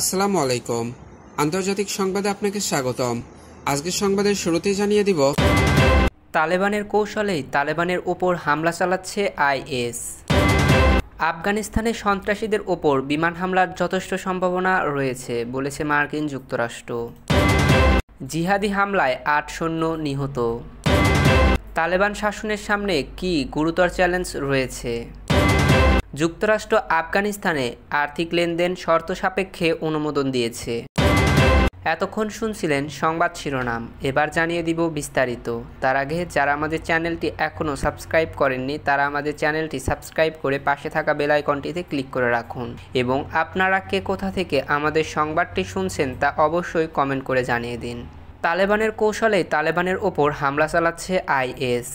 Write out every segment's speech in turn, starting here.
আসসালামু আলাইকুম আন্তর্জাতিক সংবাদে আপনাকে স্বাগতম আজকের সংবাদের শুরুতেই জানিয়ে দিব তালেবানের কৌশলেই তালেবানের ওপর হামলা চালাচ্ছে আইএস আফগানিস্তানে সন্ত্রাসীদের ওপর বিমান হামলার যথেষ্ট সম্ভাবনা রয়েছে বলেছে মার্কিন যুক্তরাষ্ট্র জিহাদি হামলায় আট সৈন্য নিহত তালেবান শাসনের সামনে কি গুরুতর চ্যালেঞ্জ রয়েছে যুক্তরাষ্ট্র আফগানিস্তানে আর্থিক লেনদেন শর্ত সাপেক্ষে অনুমোদন দিয়েছে এতক্ষণ শুনছিলেন সংবাদ শিরোনাম এবার জানিয়ে দিব বিস্তারিত তার আগে যারা আমাদের চ্যানেলটি এখনও সাবস্ক্রাইব করেননি তারা আমাদের চ্যানেলটি সাবস্ক্রাইব করে পাশে থাকা বেল আইকনটিতে ক্লিক করে রাখুন এবং আপনারা কে কোথা থেকে আমাদের সংবাদটি শুনছেন তা অবশ্যই কমেন্ট করে জানিয়ে দিন তালেবানের কৌশলে তালেবানের ওপর হামলা চালাচ্ছে আইএস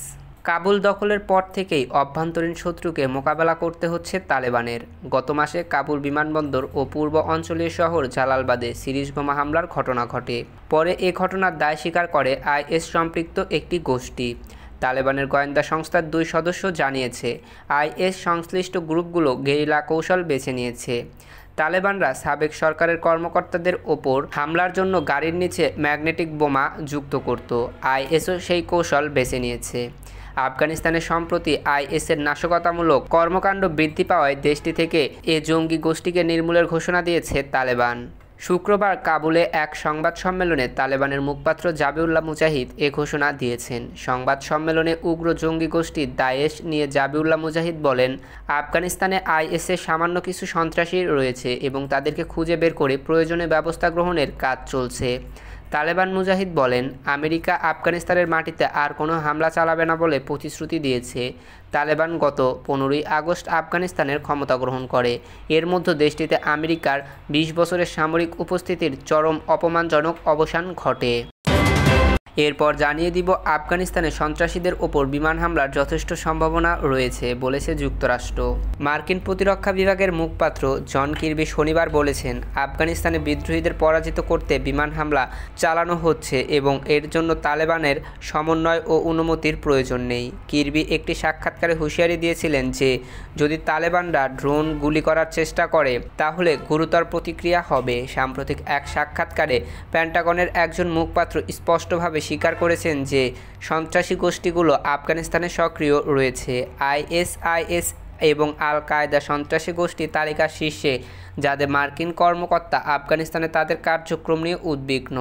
কাবুল দখলের পর থেকেই অভ্যন্তরীণ শত্রুকে মোকাবেলা করতে হচ্ছে তালেবানের গত মাসে কাবুল বিমানবন্দর ও পূর্ব অঞ্চলীয় শহর জালালবাদে সিরিজ বোমা হামলার ঘটনা ঘটে পরে এ ঘটনার দায় স্বীকার করে আইএস সম্পৃক্ত একটি গোষ্ঠী তালেবানের গোয়েন্দা সংস্থার দুই সদস্য জানিয়েছে আইএস সংশ্লিষ্ট গ্রুপগুলো গেরিলা কৌশল বেছে নিয়েছে তালেবানরা সাবেক সরকারের কর্মকর্তাদের ওপর হামলার জন্য গাড়ির নিচে ম্যাগনেটিক বোমা যুক্ত করত আইএসও সেই কৌশল বেছে নিয়েছে আফগানিস্তানে সম্প্রতি আইএসের নাশকতামূলক কর্মকাণ্ড বৃদ্ধি পাওয়ায় দেশটি থেকে এ জঙ্গি গোষ্ঠীকে নির্মূলের ঘোষণা দিয়েছে তালেবান শুক্রবার কাবুলে এক সংবাদ সম্মেলনে তালেবানের মুখপাত্র জাবিউল্লাহ মুজাহিদ এ ঘোষণা দিয়েছেন সংবাদ সম্মেলনে উগ্র জঙ্গি গোষ্ঠী দায়েশ নিয়ে জাবিউল্লাহ মুজাহিদ বলেন আফগানিস্তানে আইএসএ সামান্য কিছু সন্ত্রাসী রয়েছে এবং তাদেরকে খুঁজে বের করে প্রয়োজনীয় ব্যবস্থা গ্রহণের কাজ চলছে তালেবান মুজাহিদ বলেন আমেরিকা আফগানিস্তানের মাটিতে আর কোনো হামলা চালাবে না বলে প্রতিশ্রুতি দিয়েছে তালেবান গত পনেরোই আগস্ট আফগানিস্তানের ক্ষমতা গ্রহণ করে এর মধ্যে দেশটিতে আমেরিকার বিশ বছরের সামরিক উপস্থিতির চরম অপমানজনক অবসান ঘটে এরপর জানিয়ে দিব আফগানিস্তানে সন্ত্রাসীদের ওপর বিমান হামলার যথেষ্ট সম্ভাবনা রয়েছে বলেছে যুক্তরাষ্ট্র মার্কিন প্রতিরক্ষা বিভাগের মুখপাত্র জন কির্বি শনিবার বলেছেন আফগানিস্তানে বিদ্রোহীদের পরাজিত করতে বিমান হামলা চালানো হচ্ছে এবং এর জন্য তালেবানের সমন্বয় ও অনুমতির প্রয়োজন নেই কির্বি একটি সাক্ষাৎকারে হুঁশিয়ারি দিয়েছিলেন যে যদি তালেবানরা ড্রোন গুলি করার চেষ্টা করে তাহলে গুরুতর প্রতিক্রিয়া হবে সাম্প্রতিক এক সাক্ষাৎকারে প্যান্টাগনের একজন মুখপাত্র স্পষ্টভাবে স্বীকার করেছেন যে সন্ত্রাসী গোষ্ঠীগুলো আফগানিস্তানে সক্রিয় রয়েছে আইএসআইএস এবং আল কায়দা সন্ত্রাসী গোষ্ঠী তালিকার শীর্ষে যাদের মার্কিন কর্মকর্তা আফগানিস্তানে তাদের কার্যক্রম নিয়ে উদ্বিগ্ন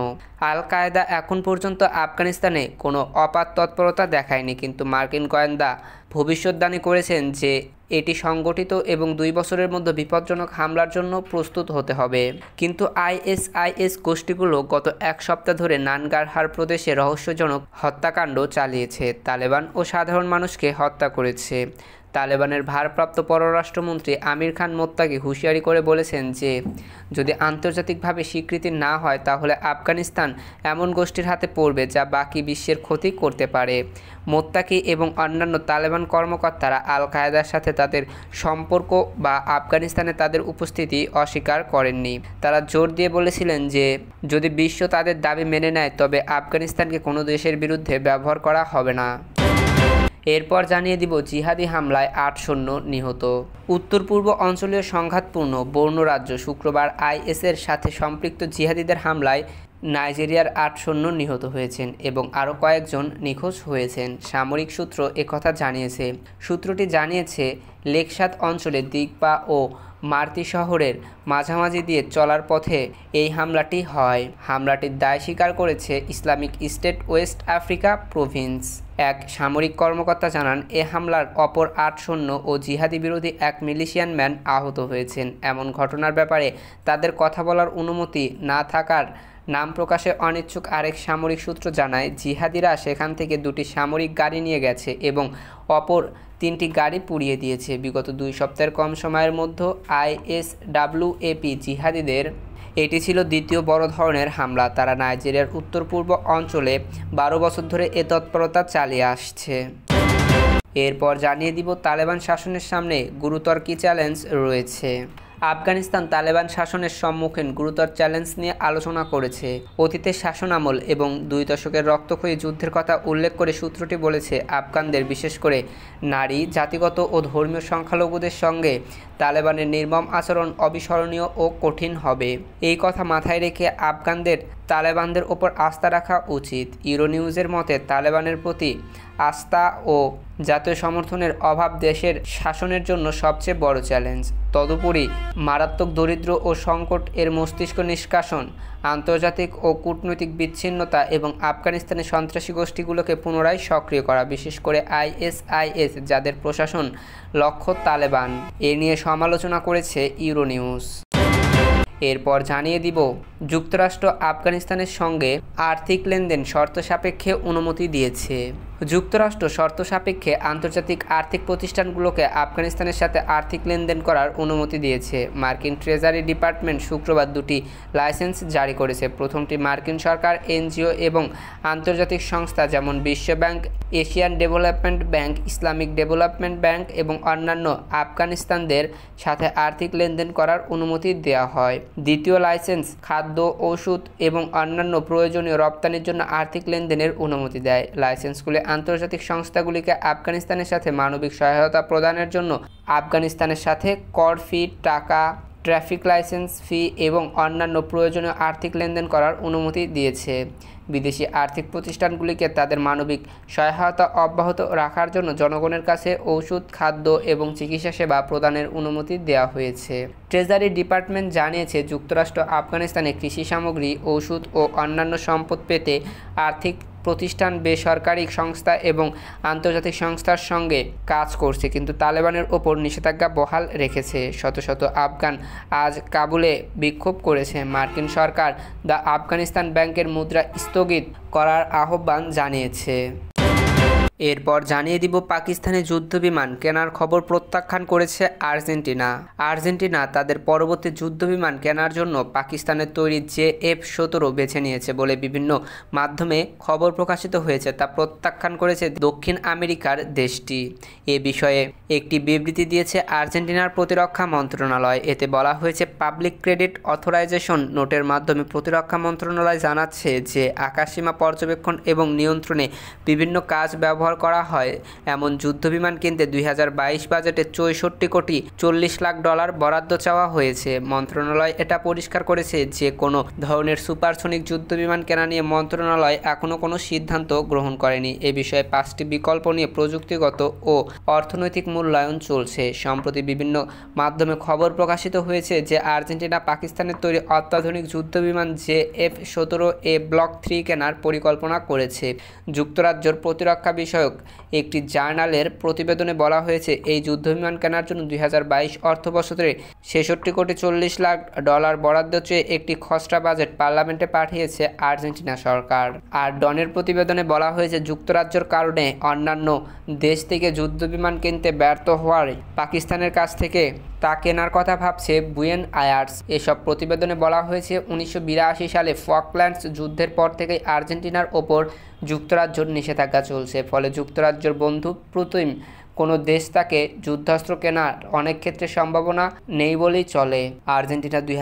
আল কায়দা এখন পর্যন্ত আফগানিস্তানে কোনো অপাত তৎপরতা দেখায়নি কিন্তু মার্কিন গোয়েন্দা ভবিষ্যৎদানী করেছেন যে এটি সংগঠিত এবং দুই বছরের মধ্যে বিপজ্জনক হামলার জন্য প্রস্তুত হতে হবে কিন্তু আইএসআইএস গোষ্ঠীগুলো গত এক সপ্তাহ ধরে নানগারহার প্রদেশে রহস্যজনক হত্যাকাণ্ড চালিয়েছে তালেবান ও সাধারণ মানুষকে হত্যা করেছে তালেবানের ভারপ্রাপ্ত পররাষ্ট্রমন্ত্রী আমির খান মোত্তাকে হুঁশিয়ারি করে বলেছেন যে যদি আন্তর্জাতিকভাবে স্বীকৃতি না হয় তাহলে আফগানিস্তান এমন গোষ্ঠীর হাতে পড়বে যা বাকি বিশ্বের ক্ষতি করতে পারে মোত্তাকি এবং অন্যান্য তালেবান কর্মকর্তারা আল কায়দার সাথে তাদের সম্পর্ক বা আফগানিস্তানে তাদের উপস্থিতি অস্বীকার করেননি তারা জোর দিয়ে বলেছিলেন যে যদি বিশ্ব তাদের দাবি মেনে নেয় তবে আফগানিস্তানকে কোনো দেশের বিরুদ্ধে ব্যবহার করা হবে না এরপর জানিয়ে দিব জিহাদি হামলায় আট শূন্য নিহত উত্তর পূর্ব অঞ্চলীয় সংঘাতপূর্ণ রাজ্য শুক্রবার আইএসের সাথে সম্পৃক্ত জিহাদিদের হামলায় নাইজেরিয়ার আট শূন্য নিহত হয়েছেন এবং আরও কয়েকজন নিখোঁজ হয়েছেন সামরিক সূত্র একথা জানিয়েছে সূত্রটি জানিয়েছে লেকসাদ অঞ্চলে দিগপা ও মার্তি শহরের মাঝামাঝি দিয়ে চলার পথে এই হামলাটি হয় হামলাটির দায় স্বীকার করেছে Islamic State West Africa Province এক সামরিক কর্মকর্তা জানান এ হামলার অপর আট সৈন্য ও জিহাদি বিরোধী এক মিলিশিয়ান ম্যান আহত হয়েছেন এমন ঘটনার ব্যাপারে তাদের কথা বলার অনুমতি না থাকার নাম প্রকাশে অনিচ্ছুক আরেক সামরিক সূত্র জানায় জিহাদিরা সেখান থেকে দুটি সামরিক গাড়ি নিয়ে গেছে এবং অপর তিনটি গাড়ি পুড়িয়ে দিয়েছে বিগত দুই সপ্তাহের কম সময়ের মধ্যে এপি জিহাদিদের এটি ছিল দ্বিতীয় বড় ধরনের হামলা তারা নাইজেরিয়ার উত্তর পূর্ব অঞ্চলে বারো বছর ধরে এ তৎপরতা চালিয়ে আসছে এরপর জানিয়ে দিব তালেবান শাসনের সামনে গুরুতর কি চ্যালেঞ্জ রয়েছে আফগানিস্তান তালেবান শাসনের সম্মুখীন গুরুতর চ্যালেঞ্জ নিয়ে আলোচনা করেছে অতীতের শাসনামল এবং দুই দশকের রক্তক্ষয়ী যুদ্ধের কথা উল্লেখ করে সূত্রটি বলেছে আফগানদের বিশেষ করে নারী জাতিগত ও ধর্মীয় সংখ্যালঘুদের সঙ্গে তালেবানের নির্মম আচরণ অবিস্মরণীয় ও কঠিন হবে এই কথা মাথায় রেখে আফগানদের তালেবানদের ওপর আস্থা রাখা উচিত ইউরোনিউজের মতে তালেবানের প্রতি আস্থা ও জাতীয় সমর্থনের অভাব দেশের শাসনের জন্য সবচেয়ে বড় চ্যালেঞ্জ তদুপরি মারাত্মক দরিদ্র ও সংকট এর মস্তিষ্ক নিষ্কাশন আন্তর্জাতিক ও কূটনৈতিক বিচ্ছিন্নতা এবং আফগানিস্তানে সন্ত্রাসী গোষ্ঠীগুলোকে পুনরায় সক্রিয় করা বিশেষ করে আইএসআইএস যাদের প্রশাসন লক্ষ্য তালেবান এ নিয়ে সমালোচনা করেছে ইউরোনিউজ এরপর জানিয়ে দিব যুক্তরাষ্ট্র আফগানিস্তানের সঙ্গে আর্থিক লেনদেন শর্ত সাপেক্ষে অনুমতি দিয়েছে যুক্তরাষ্ট্র শর্ত সাপেক্ষে আন্তর্জাতিক আর্থিক প্রতিষ্ঠানগুলোকে আফগানিস্তানের সাথে আর্থিক লেনদেন করার অনুমতি দিয়েছে মার্কিন ট্রেজারি ডিপার্টমেন্ট শুক্রবার দুটি লাইসেন্স জারি করেছে প্রথমটি মার্কিন সরকার এনজিও এবং আন্তর্জাতিক সংস্থা যেমন বিশ্বব্যাংক Asian Development Bank Islamic Development Bank এবং অন্যান্য আফগানিস্তানদের সাথে আর্থিক লেনদেন করার অনুমতি দেওয়া হয় দ্বিতীয় লাইসেন্স খাদ্য ওষুধ এবং অন্যান্য প্রয়োজনীয় রপ্তানির জন্য আর্থিক লেনদেনের অনুমতি দেয় লাইসেন্সগুলি আন্তর্জাতিক সংস্থাগুলিকে আফগানিস্তানের সাথে মানবিক সহায়তা প্রদানের জন্য আফগানিস্তানের সাথে কর ফি টাকা ট্রাফিক লাইসেন্স ফি এবং অন্যান্য প্রয়োজনীয় আর্থিক লেনদেন করার অনুমতি দিয়েছে বিদেশি আর্থিক প্রতিষ্ঠানগুলিকে তাদের মানবিক সহায়তা অব্যাহত রাখার জন্য জনগণের কাছে ঔষধ খাদ্য এবং চিকিৎসা সেবা প্রদানের অনুমতি দেওয়া হয়েছে ট্রেজারি ডিপার্টমেন্ট জানিয়েছে যুক্তরাষ্ট্র আফগানিস্তানে কৃষি সামগ্রী ঔষধ ও অন্যান্য সম্পদ পেতে আর্থিক প্রতিষ্ঠান বেসরকারি সংস্থা এবং আন্তর্জাতিক সংস্থার সঙ্গে কাজ করছে কিন্তু তালেবানের ওপর নিষেধাজ্ঞা বহাল রেখেছে শত শত আফগান আজ কাবুলে বিক্ষোভ করেছে মার্কিন সরকার দ্য আফগানিস্তান ব্যাংকের মুদ্রা স্থগিত করার আহ্বান জানিয়েছে এরপর জানিয়ে দিব পাকিস্তানে যুদ্ধবিমান কেনার খবর প্রত্যাখ্যান করেছে আর্জেন্টিনা আর্জেন্টিনা তাদের পরবর্তী যুদ্ধবিমান কেনার জন্য পাকিস্তানের তৈরি জে এফ সতেরো বেছে নিয়েছে বলে বিভিন্ন মাধ্যমে খবর প্রকাশিত হয়েছে তা প্রত্যাখ্যান করেছে দক্ষিণ আমেরিকার দেশটি এ বিষয়ে একটি বিবৃতি দিয়েছে আর্জেন্টিনার প্রতিরক্ষা মন্ত্রণালয় এতে বলা হয়েছে পাবলিক ক্রেডিট অথরাইজেশন নোটের মাধ্যমে প্রতিরক্ষা মন্ত্রণালয় জানাচ্ছে যে আকাশসীমা পর্যবেক্ষণ এবং নিয়ন্ত্রণে বিভিন্ন কাজ ব্যবহার ব্যবহার করা হয় এমন যুদ্ধবিমান কিনতে দুই বাজেটে চৌষট্টি কোটি চল্লিশ লাখ ডলার বরাদ্দ চাওয়া হয়েছে মন্ত্রণালয় এটা পরিষ্কার করেছে যে কোনো ধরনের সুপারসনিক যুদ্ধবিমান কেনা নিয়ে মন্ত্রণালয় এখনও কোনো সিদ্ধান্ত গ্রহণ করেনি এ বিষয়ে পাঁচটি বিকল্প নিয়ে প্রযুক্তিগত ও অর্থনৈতিক মূল্যায়ন চলছে সম্প্রতি বিভিন্ন মাধ্যমে খবর প্রকাশিত হয়েছে যে আর্জেন্টিনা পাকিস্তানের তৈরি অত্যাধুনিক যুদ্ধবিমান জে এফ সতেরো এ ব্লক থ্রি কেনার পরিকল্পনা করেছে যুক্তরাজ্যের প্রতিরক্ষা বিষয় বিষয়ক একটি জার্নালের প্রতিবেদনে বলা হয়েছে এই যুদ্ধবিমান কেনার জন্য দুই হাজার বাইশ অর্থবছরে ছেষট্টি কোটি চল্লিশ লাখ ডলার বরাদ্দ চেয়ে একটি খসড়া বাজেট পার্লামেন্টে পাঠিয়েছে আর্জেন্টিনা সরকার আর ডনের প্রতিবেদনে বলা হয়েছে যুক্তরাজ্যের কারণে অন্যান্য দেশ থেকে যুদ্ধবিমান কিনতে ব্যর্থ হওয়ার পাকিস্তানের কাছ থেকে তা কেনার কথা ভাবছে বুয়েন আয়ার্স এসব প্রতিবেদনে বলা হয়েছে উনিশশো সালে ফকল্যান্ডস যুদ্ধের পর থেকেই আর্জেন্টিনার ওপর যুক্তরাজ্যর নিষেধাজ্ঞা চলছে ফলে যুক্তরাজ্যর বন্ধু প্রতিম কোনো দেশ তাকে যুদ্ধাস্ত্র কেনার অনেক ক্ষেত্রে সম্ভাবনা নেই বলেই চলে আর্জেন্টিনা দুই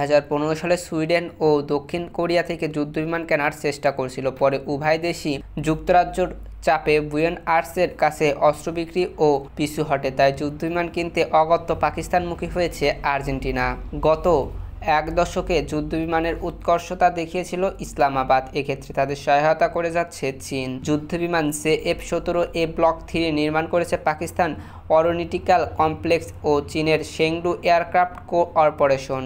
সালে সুইডেন ও দক্ষিণ কোরিয়া থেকে যুদ্ধবিমান কেনার চেষ্টা করছিল পরে উভয় দেশই যুক্তরাজ্যর চাপে বুয়েন আর্টসের কাছে অস্ত্র বিক্রি ও পিছু হটে তাই যুদ্ধবিমান কিনতে অগত্য পাকিস্তানমুখী হয়েছে আর্জেন্টিনা গত এক দশকে যুদ্ধবিমানের উৎকর্ষতা দেখিয়েছিল ইসলামাবাদ এক্ষেত্রে তাদের সহায়তা করে যাচ্ছে চীন যুদ্ধবিমান সে এফ সতেরো এ ব্লক থ্রি নির্মাণ করেছে পাকিস্তান অরোনিটিক্যাল কমপ্লেক্স ও চীনের Chengdu aircraft co corporation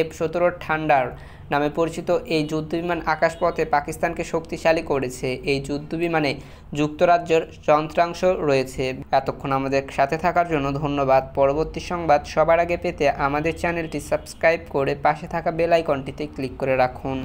F সতেরো ঠান্ডার নামে পরিচিত এই যুদ্ধবিমান আকাশপথে পাকিস্তানকে শক্তিশালী করেছে এই যুদ্ধবিমানে যুক্তরাজ্যের যন্ত্রাংশ রয়েছে এতক্ষণ আমাদের সাথে থাকার জন্য ধন্যবাদ পরবর্তী সংবাদ সবার আগে পেতে আমাদের চ্যানেলটি সাবস্ক্রাইব করে পাশে থাকা বেল আইকনটিতে ক্লিক করে রাখুন